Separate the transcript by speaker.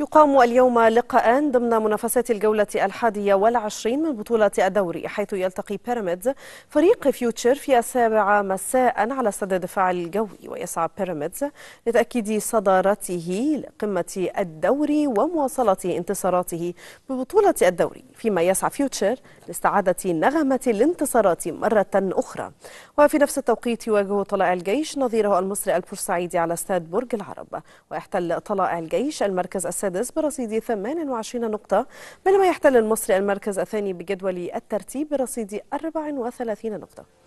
Speaker 1: يقام اليوم لقاءان ضمن منافسات الجولة الحادية والعشرين من بطولة الدوري حيث يلتقي بيراميدز فريق فيوتشر في السابعة مساء على استاد الدفاع الجوي ويسعى بيراميدز لتأكيد صدارته لقمة الدوري ومواصلة انتصاراته ببطولة الدوري فيما يسعى فيوتشر لاستعادة نغمة الانتصارات مرة أخرى وفي نفس التوقيت يواجه طلائع الجيش نظيره المصري البورسعيدي على استاد برج العرب ويحتل طلائع الجيش المركز السابع السادس برصيد 28 نقطة بينما يحتل المصري المركز الثاني بجدول الترتيب برصيد 34 نقطة